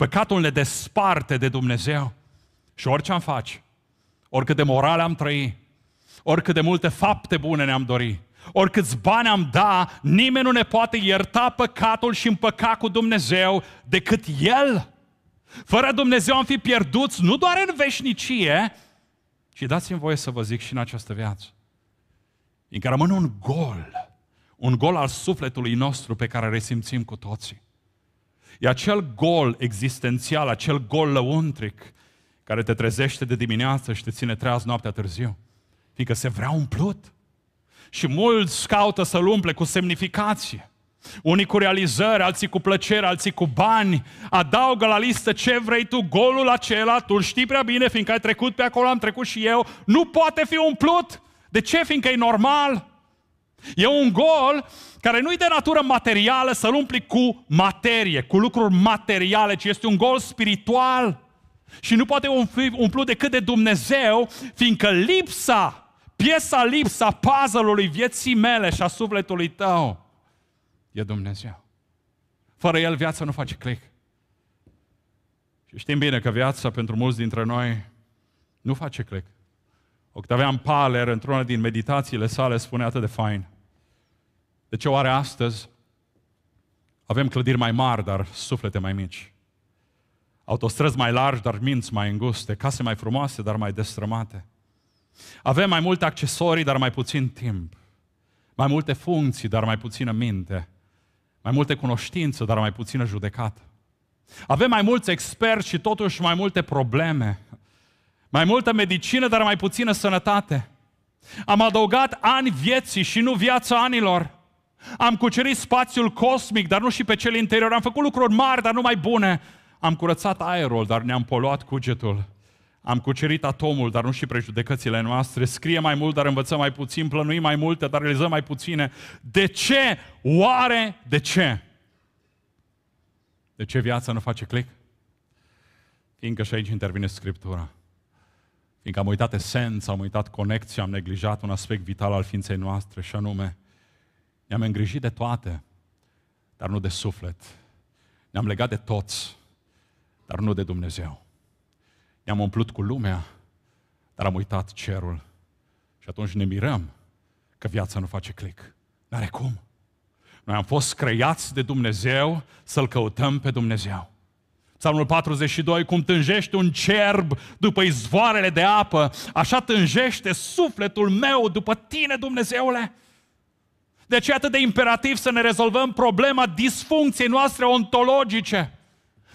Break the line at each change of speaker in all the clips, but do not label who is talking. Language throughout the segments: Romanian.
Păcatul ne desparte de Dumnezeu. Și orice am face, oricât de moral am trăi, oricât de multe fapte bune ne-am dori, oricâți bani am da, nimeni nu ne poate ierta păcatul și împăca cu Dumnezeu decât El. Fără Dumnezeu am fi pierduți nu doar în veșnicie, ci dați-mi voie să vă zic și în această viață, în care rămâne un gol, un gol al sufletului nostru pe care resimțim cu toții. E acel gol existențial, acel gol lăuntric care te trezește de dimineață și te ține treaz noaptea târziu. Fiindcă se vrea umplut. Și mulți caută să-l umple cu semnificație. Unii cu realizări, alții cu plăcere, alții cu bani. Adaugă la listă ce vrei tu, golul acela, tu știi prea bine, fiindcă ai trecut pe acolo, am trecut și eu, nu poate fi umplut. De ce? Fiindcă e normal. E un gol care nu e de natură materială să-l umpli cu materie, cu lucruri materiale, ci este un gol spiritual. Și nu poate fi umplut decât de Dumnezeu, fiindcă lipsa, piesa lipsa puzzle-ului vieții mele și a sufletului tău e Dumnezeu. Fără El viața nu face click. Și știm bine că viața pentru mulți dintre noi nu face click. Octavian Paler, într-una din meditațiile sale, spune atât de fain. De ce oare astăzi avem clădiri mai mari, dar suflete mai mici? Autostrăzi mai largi, dar minți mai înguste, case mai frumoase, dar mai destrămate. Avem mai multe accesorii, dar mai puțin timp. Mai multe funcții, dar mai puțină minte. Mai multe cunoștință, dar mai puțină judecată. Avem mai mulți experți și totuși mai multe probleme. Mai multă medicină, dar mai puțină sănătate. Am adăugat ani vieții și nu viața anilor. Am cucerit spațiul cosmic, dar nu și pe cel interior. Am făcut lucruri mari, dar nu mai bune. Am curățat aerul, dar ne-am poluat cugetul. Am cucerit atomul, dar nu și prejudecățile noastre. Scrie mai mult, dar învățăm mai puțin. Plănuim mai multe, dar realizăm mai puține. De ce? Oare de ce? De ce viața nu face click? Fiindcă și aici intervine Scriptura. Fiindcă am uitat esența, am uitat conexia, am neglijat un aspect vital al ființei noastre și anume, ne-am îngrijit de toate, dar nu de suflet. Ne-am legat de toți, dar nu de Dumnezeu. Ne-am umplut cu lumea, dar am uitat cerul. Și atunci ne mirăm că viața nu face clic. N-are cum. Noi am fost creați de Dumnezeu să-L căutăm pe Dumnezeu. Psalmul 42, cum tânjește un cerb după izvoarele de apă, așa tânjește sufletul meu după tine, Dumnezeule. De ce atât de imperativ să ne rezolvăm problema disfuncției noastre ontologice?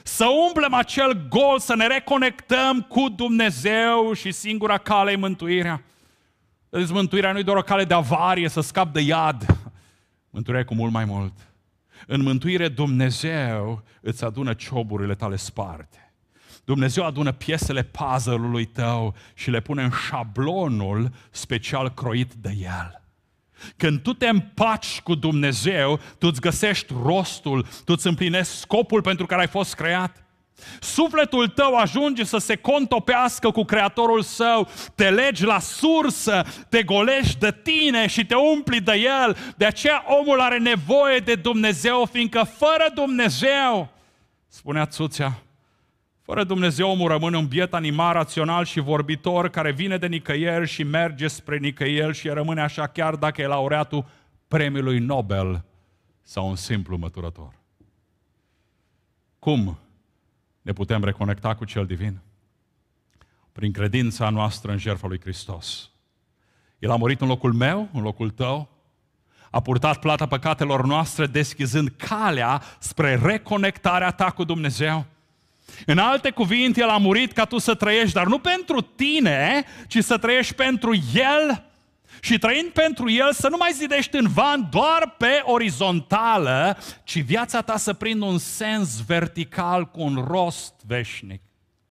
Să umblem acel gol, să ne reconectăm cu Dumnezeu și singura cale e mântuirea. Deci mântuirea nu e doar o cale de avarie, să scap de iad. Mântuirea e cu mult mai mult. În mântuire Dumnezeu îți adună cioburile tale sparte. Dumnezeu adună piesele puzzle-ului tău și le pune în șablonul special croit de el. Când tu te împaci cu Dumnezeu, tu îți găsești rostul, tu îți împlinești scopul pentru care ai fost creat. Sufletul tău ajunge să se contopească cu Creatorul său, te legi la sursă, te golești de tine și te umpli de el. De aceea omul are nevoie de Dumnezeu, fiindcă fără Dumnezeu, spunea Țuțea, fără Dumnezeu omul rămâne un biet animal rațional și vorbitor care vine de nicăieri și merge spre nicăieri și rămâne așa chiar dacă e laureatul premiului Nobel sau un simplu măturător. Cum ne putem reconecta cu Cel Divin? Prin credința noastră în jertfa lui Hristos. El a murit în locul meu, în locul tău, a purtat plata păcatelor noastre, deschizând calea spre reconectarea ta cu Dumnezeu. În alte cuvinte, El a murit ca tu să trăiești, dar nu pentru tine, ci să trăiești pentru El, și trăind pentru El să nu mai zidești în van doar pe orizontală, ci viața ta să prindă un sens vertical cu un rost veșnic.